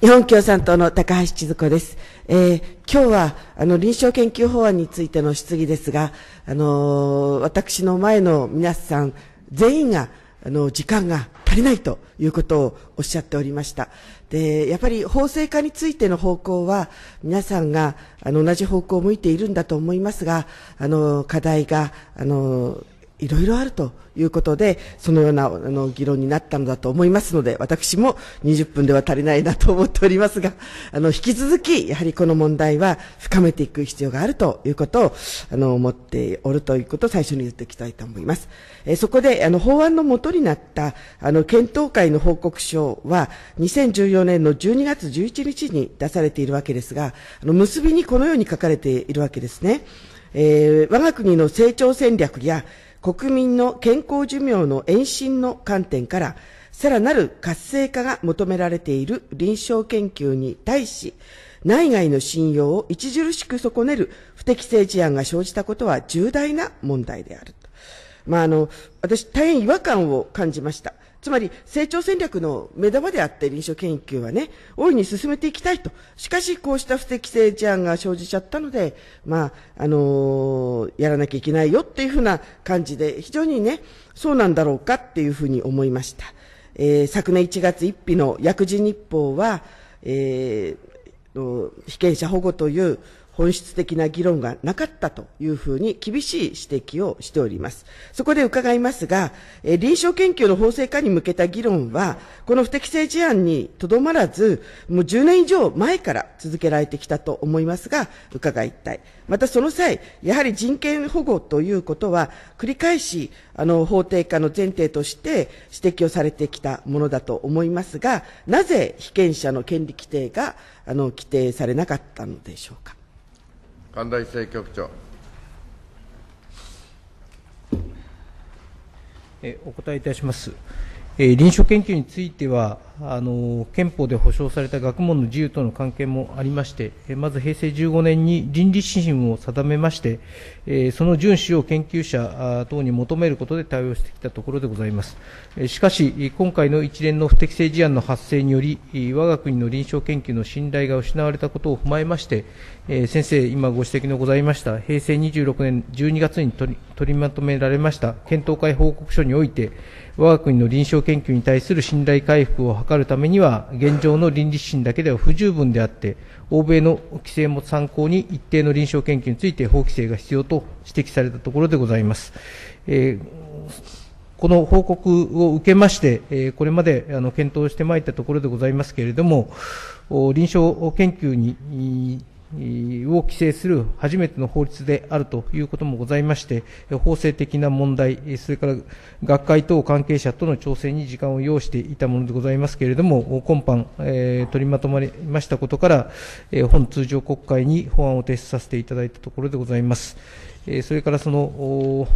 日本共産党の高橋千鶴子です。えー、今日は、あの、臨床研究法案についての質疑ですが、あのー、私の前の皆さん、全員が、あの、時間が足りないということをおっしゃっておりました。で、やっぱり法制化についての方向は、皆さんが、あの、同じ方向を向いているんだと思いますが、あの、課題が、あの、いろいろあるということで、そのようなあの議論になったのだと思いますので、私も20分では足りないなと思っておりますが、あの、引き続き、やはりこの問題は深めていく必要があるということを、あの、思っておるということを最初に言っていきたいと思います。えそこで、あの、法案の元になった、あの、検討会の報告書は、2014年の12月11日に出されているわけですが、あの、結びにこのように書かれているわけですね。えー、我が国の成長戦略や、国民の健康寿命の延伸の観点から、さらなる活性化が求められている臨床研究に対し、内外の信用を著しく損ねる不適正事案が生じたことは重大な問題である。まあ、あの、私、大変違和感を感じました。つまり成長戦略の目玉であって臨床研究はね、大いに進めていきたいと。しかし、こうした不適正事案が生じちゃったので、まあ、あのー、やらなきゃいけないよっていうふうな感じで、非常にね、そうなんだろうかっていうふうに思いました。えー、昨年1月1日の薬事日報は、えー、被験者保護という、本質的な議論がなかったというふうに厳しい指摘をしております。そこで伺いますが、え臨床研究の法制化に向けた議論は、この不適正事案にとどまらず、もう10年以上前から続けられてきたと思いますが、伺いたい。またその際、やはり人権保護ということは、繰り返し、あの、法定化の前提として指摘をされてきたものだと思いますが、なぜ被験者の権利規定が、あの、規定されなかったのでしょうか。神田一政局長。お答えいたします。臨床研究についてはあの憲法で保障された学問の自由との関係もありまして、まず平成15年に倫理指針を定めまして、その遵守を研究者等に求めることで対応してきたところでございます。しかし、今回の一連の不適正事案の発生により、我が国の臨床研究の信頼が失われたことを踏まえまして、先生、今ご指摘のございました、平成26年12月に取り取りまとめられました検討会報告書において、我が国の臨床研究に対する信頼回復を図かるためには現状の倫理指針だけでは不十分であって欧米の規制も参考に一定の臨床研究について法規制が必要と指摘されたところでございます。えーこの報告を受けまして、えこれまであの検討してまいったところでございますけれども、臨床研究にを規制する初めての法律であるということもございまして、法制的な問題、それから学会等関係者との調整に時間を要していたものでございますけれども、今般、えー、取りまとまりましたことから、えー、本通常国会に法案を提出させていただいたところでございます。それからその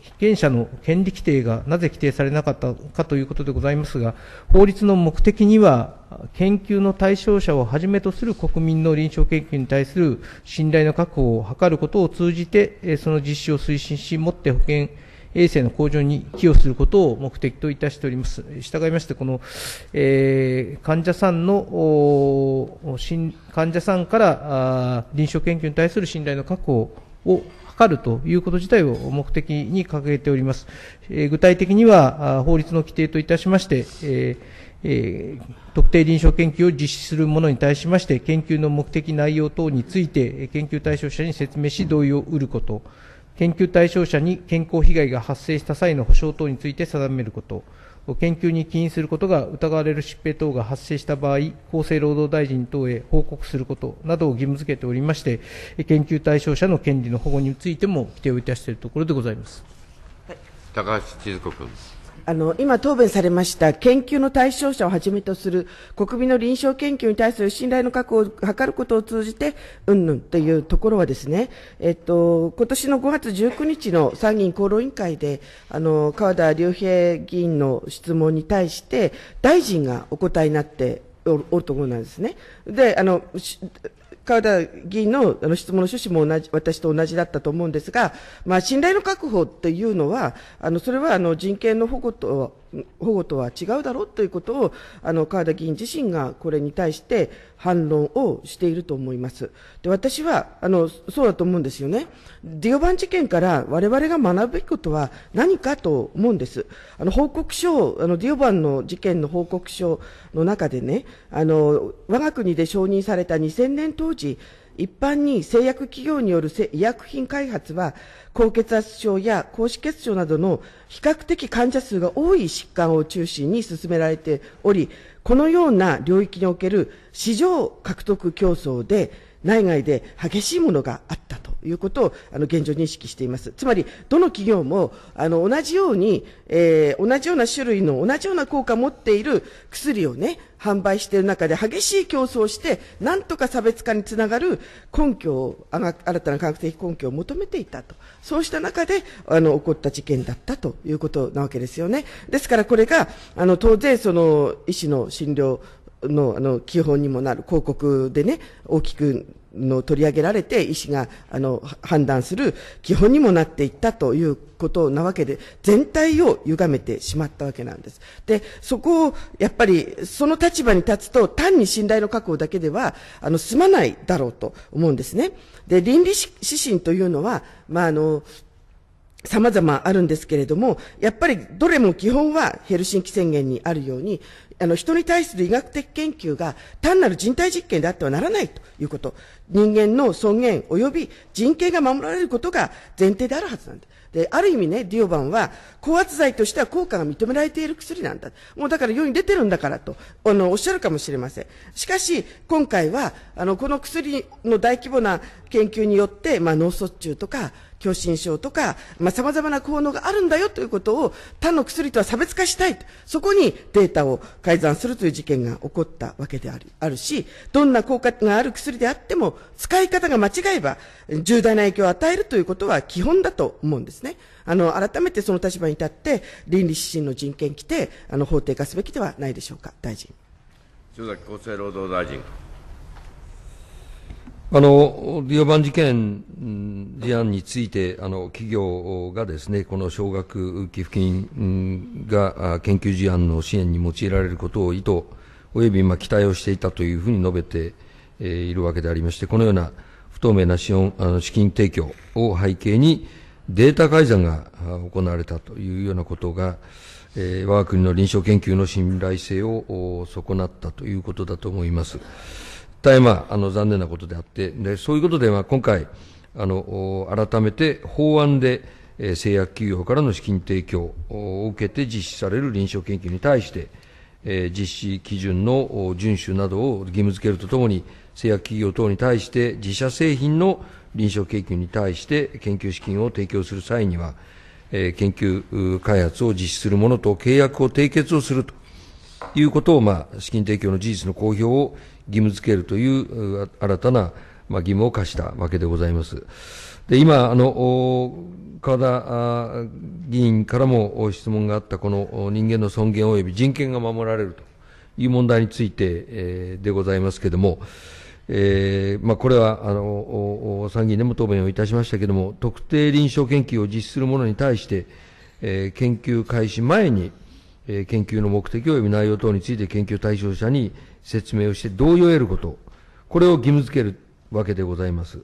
被験者の権利規定がなぜ規定されなかったかということでございますが、法律の目的には、研究の対象者をはじめとする国民の臨床研究に対する信頼の確保を図ることを通じて、その実施を推進し、もって保険衛生の向上に寄与することを目的といたしております。従いまして、この、えー、患者さんの、患者さんから臨床研究に対する信頼の確保を図るということ自体を目的に掲げております。え具体的には、法律の規定といたしまして、ええ特定臨床研究を実施する者に対しまして、研究の目的、内容等について、研究対象者に説明し、同意を得ること、研究対象者に健康被害が発生した際の保障等について定めること、研究に起因することが疑われる疾病等が発生した場合、厚生労働大臣等へ報告することなどを義務付けておりまして、研究対象者の権利の保護についても規定をいたしているところでございます。高橋千鶴子君。あの、今答弁されました研究の対象者をはじめとする国民の臨床研究に対する信頼の確保を図ることを通じて、うんぬんというところはですね、えっと、今年の5月19日の参議院厚労委員会で、あの、川田隆平議員の質問に対して、大臣がお答えになっておると思うんですね。で、あの、川田議員のあの質問の趣旨も同じ、私と同じだったと思うんですが、まあ、信頼の確保というのは、あの、それはあの人権の保護と、保護とは違うだろうということをあの川田議員自身がこれに対して反論をしていると思います。で私はあのそうだと思うんですよね。ディオバン事件から我々が学ぶべきことは何かと思うんです。あの報告書あのディオバンの事件の報告書の中でねあの我が国で承認された2000年当時一般に製薬企業による医薬品開発は、高血圧症や高脂血症などの比較的患者数が多い疾患を中心に進められており、このような領域における市場獲得競争で、内外で激しいものがあったということをあの現状認識しています。つまり、どの企業もあの同じように、えー、同じような種類の同じような効果を持っている薬をね、販売している中で激しい競争をして、なんとか差別化につながる根拠を、新たな科学的根拠を求めていたと。そうした中で、あの、起こった事件だったということなわけですよね。ですからこれが、あの、当然その医師の診療のあの基本にもなる広告でね大きくの取り上げられて医師があの判断する基本にもなっていったということなわけで全体を歪めてしまったわけなんです。でそこをやっぱりその立場に立つと単に信頼の確保だけではあの済まないだろうと思うんですね。で倫理指針というのはまああの様々あるんですけれども、やっぱりどれも基本はヘルシンキ宣言にあるように、あの、人に対する医学的研究が単なる人体実験であってはならないということ。人間の尊厳及び人権が守られることが前提であるはずなんだ。で、ある意味ね、ディオバンは、高圧剤としては効果が認められている薬なんだ。もうだから世に出てるんだからと、あの、おっしゃるかもしれません。しかし、今回は、あの、この薬の大規模な研究によって、まあ、脳卒中とか、狭心症とか、まあ、様々な効能があるんだよということを、他の薬とは差別化したい。そこにデータを改ざんするという事件が起こったわけであるあるし、どんな効果がある薬であっても、使い方が間違えば、重大な影響を与えるということは基本だと思うんですね。あの、改めてその立場に立って、倫理指針の人権規定、あの、法定化すべきではないでしょうか、大臣。塩崎厚生労働大臣。あの、リオバン事件事案について、あの、企業がですね、この少額寄付金が研究事案の支援に用いられることを意図、及びまあ期待をしていたというふうに述べて、えいるわけでありまして、このような不透明な資本あの資金提供を背景に、データ改ざんが行われたというようなことが、えー、我が国の臨床研究の信頼性を損なったということだと思います。だいまあ、あの残念なことであってでそういうことで、まあ、今回あの改めて法案で、えー、製薬企業からの資金提供を受けて実施される臨床研究に対して、えー、実施基準の遵守などを義務付けるとともに製薬企業等に対して自社製品の臨床研究に対して研究資金を提供する際には、えー、研究開発を実施するものと契約を締結をするということを、まあ、資金提供の事実の公表を義務付けるという新たな、まあ、義務を課したわけでございます。で今あの川田議員からも質問があったこの人間の尊厳及び人権が守られるという問題についてでございますけれども、えーまあ、これはあの参議院でも答弁をいたしましたけれども、特定臨床研究を実施する者に対して、え研究開始前に、え研究の目的及び内容等について研究対象者に説明をして同意を得ること、これを義務付けるわけでございます。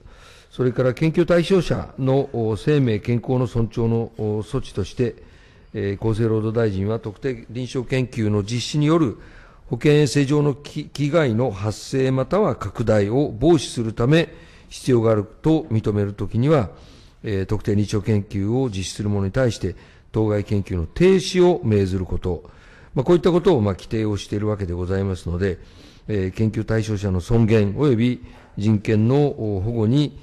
それから研究対象者の生命健康の尊重の措置として、え厚生労働大臣は特定臨床研究の実施による保険衛生上の危害の発生または拡大を防止するため必要があると認めるときには、え特定臨床研究を実施する者に対して当該研究の停止を命ずること、まあ、こういったことをまあ規定をしているわけでございますので、えー、研究対象者の尊厳及び人権の保護に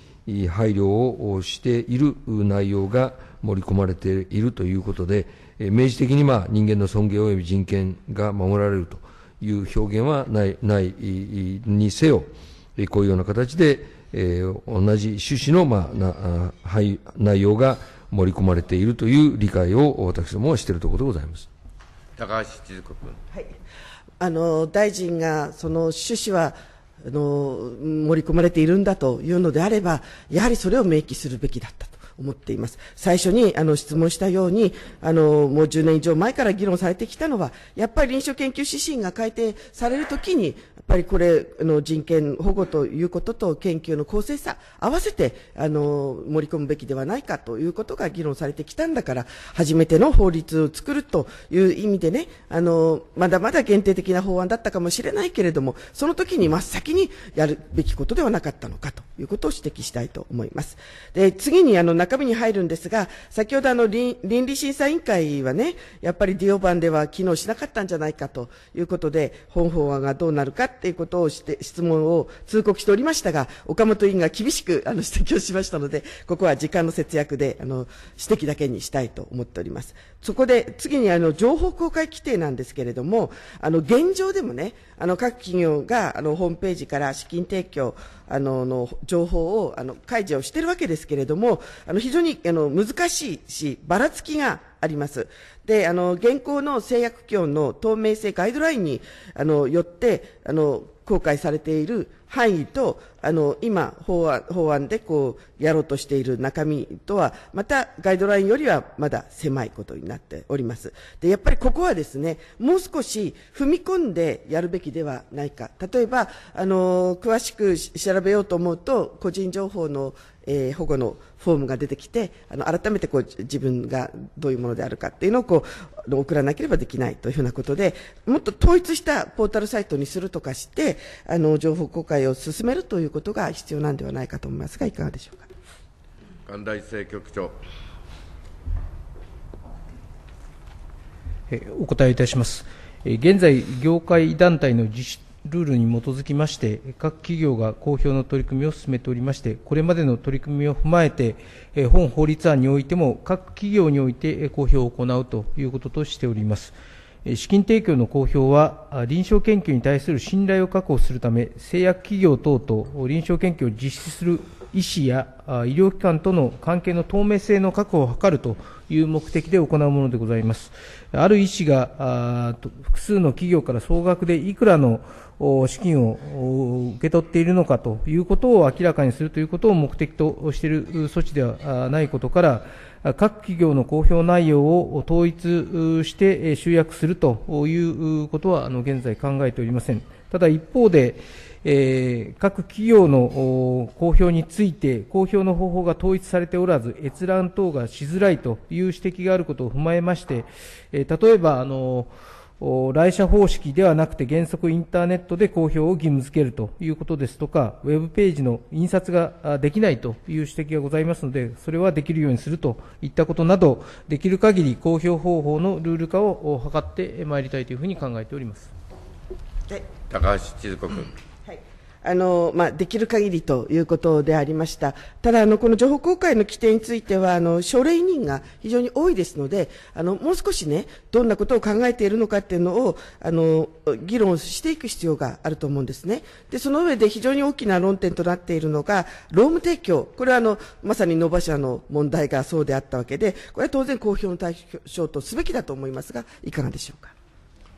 配慮をしている内容が盛り込まれているということで、え明示的にまあ人間の尊厳及び人権が守られるという表現はないないにせよ、こういうような形で、えー、同じ趣旨の、まあ、な内容が盛り込まれているという理解を私どもはしているところでございます高橋千鶴子君、はい、あの大臣がその趣旨はあの盛り込まれているんだというのであればやはりそれを明記するべきだったと。思っています。最初にあの質問したように、あの、もう10年以上前から議論されてきたのは、やっぱり臨床研究指針が改定されるときに、やっぱりこれ、あの、人権保護ということと研究の公正さ、合わせて、あの、盛り込むべきではないかということが議論されてきたんだから、初めての法律を作るという意味でね、あの、まだまだ限定的な法案だったかもしれないけれども、その時に真っ先にやるべきことではなかったのかということを指摘したいと思います。で、次にあの、中身に入るんですが、先ほどあの倫理審査委員会はね、やっぱりディオ版では機能しなかったんじゃないかということで、本法案がどうなるかっていうことをして、質問を通告しておりましたが、岡本委員が厳しくあの指摘をしましたので、ここは時間の節約で、あの、指摘だけにしたいと思っております。そこで、次にあの、情報公開規定なんですけれども、あの、現状でもね、あの、各企業が、あの、ホームページから資金提供、あのの情報をあの開示をしているわけですけれども、あの非常にあの難しいし、ばらつきがあります。で、あの、現行の製薬業の透明性ガイドラインに、あの、よって、あの、公開されている範囲と、あの、今、法案、法案でこう、やろうとしている中身とは、また、ガイドラインよりはまだ狭いことになっております。で、やっぱりここはですね、もう少し踏み込んでやるべきではないか。例えば、あの、詳しく調べようと思うと、個人情報の、えー、保護のフォームが出てきて、あの、改めてこう、自分がどういうものであるかっていうのをこう、を送らなければできないといううなことで、もっと統一したポータルサイトにするとかして、あの情報公開を進めるということが必要なんではないかと思いますが、いかがでしょうか。大政局長お答えいたします。現在、業界団体の自主ルールに基づきまして、各企業が公表の取り組みを進めておりまして、これまでの取り組みを踏まえて、本法律案においても、各企業において公表を行うということとしております。資金提供の公表は、臨床研究に対する信頼を確保するため、製薬企業等と臨床研究を実施する医師や医療機関との関係の透明性の確保を図るという目的で行うものでございます。ある医師が複数の企業から総額でいくらの資金を受け取っているのかということを明らかにするということを目的としている措置ではないことから、各企業の公表内容を統一して集約するということは現在考えておりません。ただ一方で、えー、各企業の公表について、公表の方法が統一されておらず、閲覧等がしづらいという指摘があることを踏まえまして、えー、例えば、あのー来社方式ではなくて原則インターネットで公表を義務付けるということですとか、ウェブページの印刷ができないという指摘がございますので、それはできるようにするといったことなど、できる限り公表方法のルール化を図ってまいりたいというふうに考えております。高橋千鶴子君。あの、まあ、できる限りということでありました。ただ、あの、この情報公開の規定については、あの、書類人が非常に多いですので、あの、もう少しね、どんなことを考えているのかっていうのを、あの、議論していく必要があると思うんですね。で、その上で非常に大きな論点となっているのが、労務提供。これは、あの、まさにノバ社の問題がそうであったわけで、これは当然公表の対象とすべきだと思いますが、いかがでしょうか。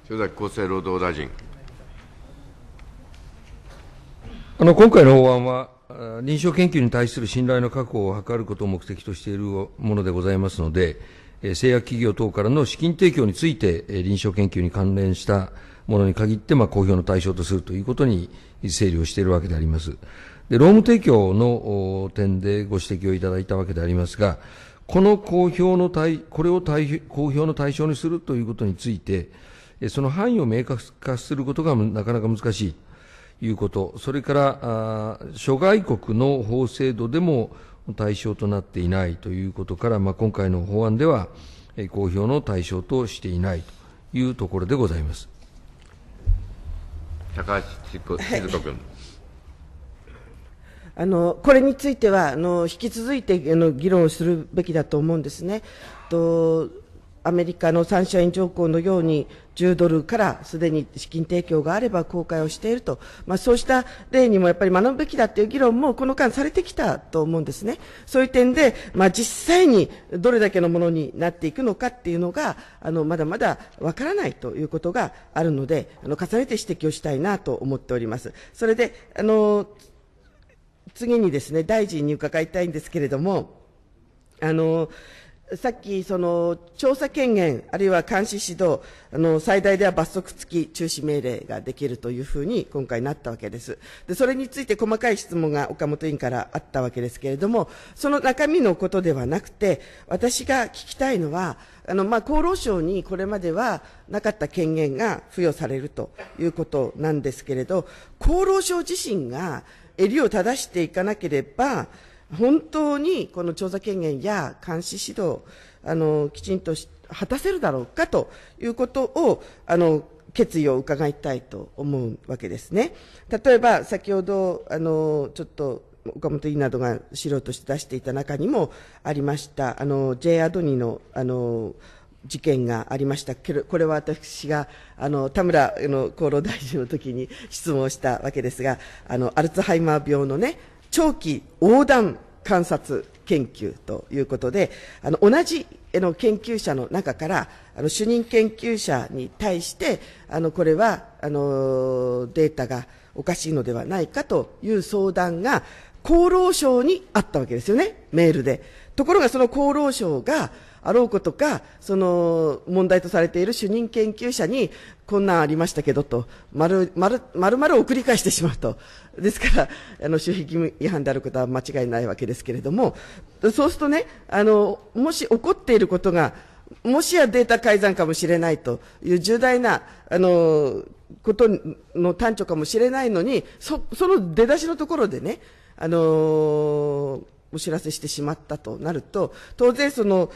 塩崎厚生労働大臣。あの今回の法案は、臨床研究に対する信頼の確保を図ることを目的としているものでございますので、製薬企業等からの資金提供について、臨床研究に関連したものに限って、まあ、公表の対象とするということに整理をしているわけであります。で労務提供の点でご指摘をいただいたわけでありますが、この公表の対、これを対公表の対象にするということについて、その範囲を明確化することがなかなか難しいいうこと、それから諸外国の法制度でも対象となっていないということから、まあ、今回の法案では、公表の対象としていないというところでございます。高橋鶴子君。あのこれについてはあの引き続いてあの議論をするべきだと思うんですね。とアメリカのサンシャイン条項のように10ドルからすでに資金提供があれば公開をしていると、まあ、そうした例にもやっぱり学ぶべきだという議論もこの間されてきたと思うんですね。そういう点で、まあ、実際にどれだけのものになっていくのかっていうのが、あの、まだまだわからないということがあるので、あの、重ねて指摘をしたいなと思っております。それで、あの、次にですね、大臣に伺いたいんですけれども、あの、さっき、その、調査権限、あるいは監視指導、あの、最大では罰則付き中止命令ができるというふうに今回なったわけです。で、それについて細かい質問が岡本委員からあったわけですけれども、その中身のことではなくて、私が聞きたいのは、あの、まあ、厚労省にこれまではなかった権限が付与されるということなんですけれど、厚労省自身が襟を正していかなければ、本当にこの調査権限や監視指導、あの、きちんと果たせるだろうかということを、あの、決意を伺いたいと思うわけですね。例えば、先ほど、あの、ちょっと、岡本委員などが資料として出していた中にもありました、あの、J アドニの、あの、事件がありましたけど、これは私が、あの、田村の厚労大臣の時に質問したわけですが、あの、アルツハイマー病のね、長期横断観察研究ということで、あの同じの研究者の中から、あの主任研究者に対して、あのこれはあのデータがおかしいのではないかという相談が厚労省にあったわけですよね、メールで。ところがその厚労省が、あろうことか、その問題とされている主任研究者に、こんなんありましたけどと、まる、まる、まるまるを繰り返してしまうと。ですから、あの、守秘義務違反であることは間違いないわけですけれども、そうするとね、あの、もし起こっていることが、もしやデータ改ざんかもしれないという重大な、あの、ことの端緒かもしれないのに、そ、その出だしのところでね、あのお知らせしてしまったとなると、当然その、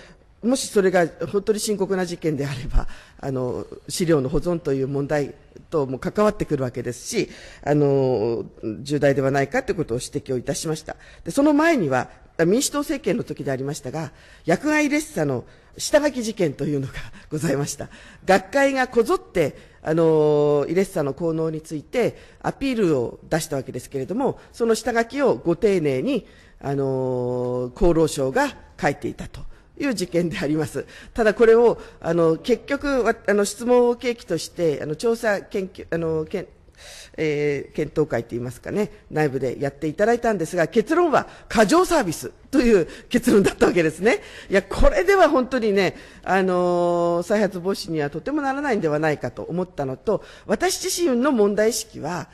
もしそれが本当に深刻な事件であれば、あの、資料の保存という問題とも関わってくるわけですし、あの、重大ではないかということを指摘をいたしました。で、その前には、民主党政権の時でありましたが、薬害列車の下書き事件というのが ございました。学会がこぞって、あの、イレッサの効能についてアピールを出したわけですけれども、その下書きをご丁寧に、あの、厚労省が書いていたと。いう事件であります。ただこれを、あの、結局、あの、質問を契機として、あの、調査研究、あの、研えー、検討会といいますかね、内部でやっていただいたんですが、結論は過剰サービスという結論だったわけですね。いや、これでは本当にね、あのー、再発防止にはとてもならないんではないかと思ったのと、私自身の問題意識は、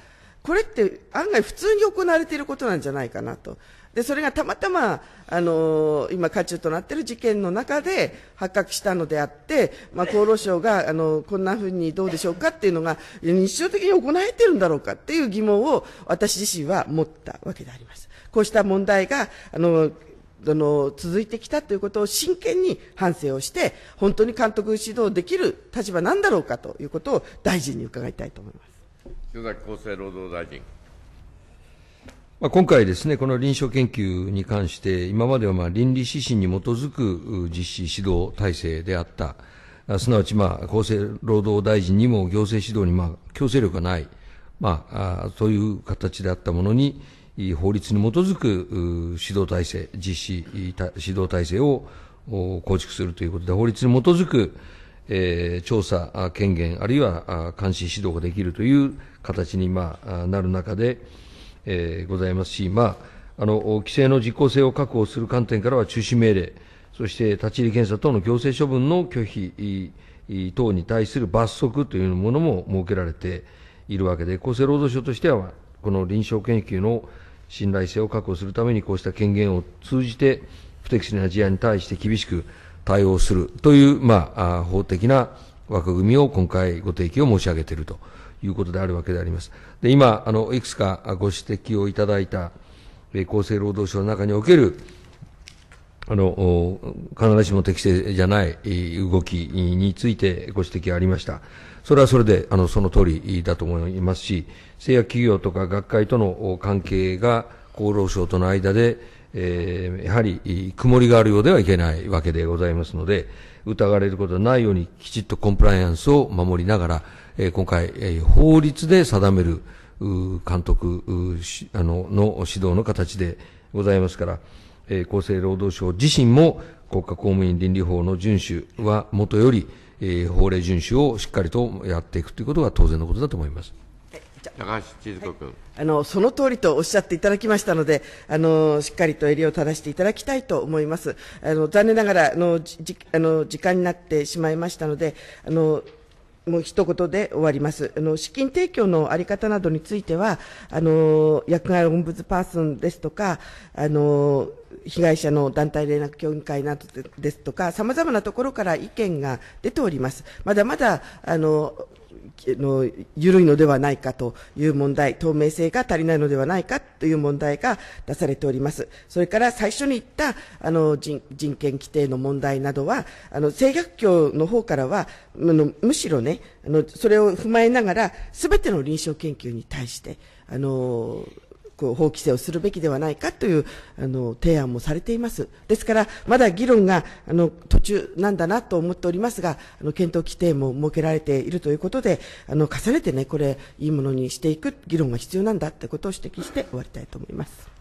これって案外普通に行われていることなんじゃないかなと。でそれがたまたま、あのー、今、渦中となっている事件の中で発覚したのであって、まあ、厚労省が、あのー、こんなふうにどうでしょうかっていうのが日常的に行われているんだろうかっていう疑問を私自身は持ったわけであります。こうした問題が、あのーあの続いてきたということを真剣に反省をして、本当に監督指導できる立場なんだろうかということを大臣に伺いたいと思います塩崎厚生労働大臣。まあ、今回ですね、この臨床研究に関して、今まではまあ倫理指針に基づく実施指導体制であった、すなわちまあ厚生労働大臣にも行政指導にまあ強制力がない、まあ、あういう形であったものに、法律に基づく指導体制、実施、指導体制を構築するということで、法律に基づく、え調査、権限、あるいは監視指導ができるという形に、まあ、なる中で、えー、ございますし、まあ、あの規制の実効性を確保する観点からは中止命令、そして立ち入り検査等の行政処分の拒否等に対する罰則というものも設けられているわけで、厚生労働省としては、この臨床研究の信頼性を確保するために、こうした権限を通じて、不適切な事案に対して厳しく対応するという、まあ、法的な枠組みを今回ご提起を申し上げていると。いうことであるわけであります。で今あの、いくつかご指摘をいただいた、え厚生労働省の中におけるあの必ずしも適正じゃない動きについてご指摘がありました。それはそれであのその通りだと思いますし、製薬企業とか学会との関係が厚労省との間で、えー、やはり曇りがあるようではいけないわけでございますので、疑われることはないようにきちっとコンプライアンスを守りながら、え今回、え法律で定める監督あのの指導の形でございますから、え厚生労働省自身も国家公務員倫理法の遵守はもとより、え法令遵守をしっかりとやっていくということが当然のことだと思います。高橋千鶴子君、はい、あのその通りとおっしゃっていただきましたのであのしっかりと襟を正していただきたいと思いますあの残念ながらあのじあの時間になってしまいましたのであのもう一言で終わります。あの資金提供のあり方などについては、あの薬害オンブズパーソンですとか、あの被害者の団体連絡協議会などですとか、さまざまなところから意見が出ております。まだまだあのの緩いのではないかという問題、透明性が足りないのではないかという問題が出されております。それから最初に言ったあの人人権規定の問題などは、あの政学協の方からは、むむしろね、あのそれを踏まえながら、すべての臨床研究に対して、あのこう法規制をするべきではないかというあの提案もされています。ですから、まだ議論があの途中なんだなと思っておりますが、あの検討規定も設けられているということで、あの重ねてね、これ、いいものにしていく議論が必要なんだということを指摘して終わりたいと思います。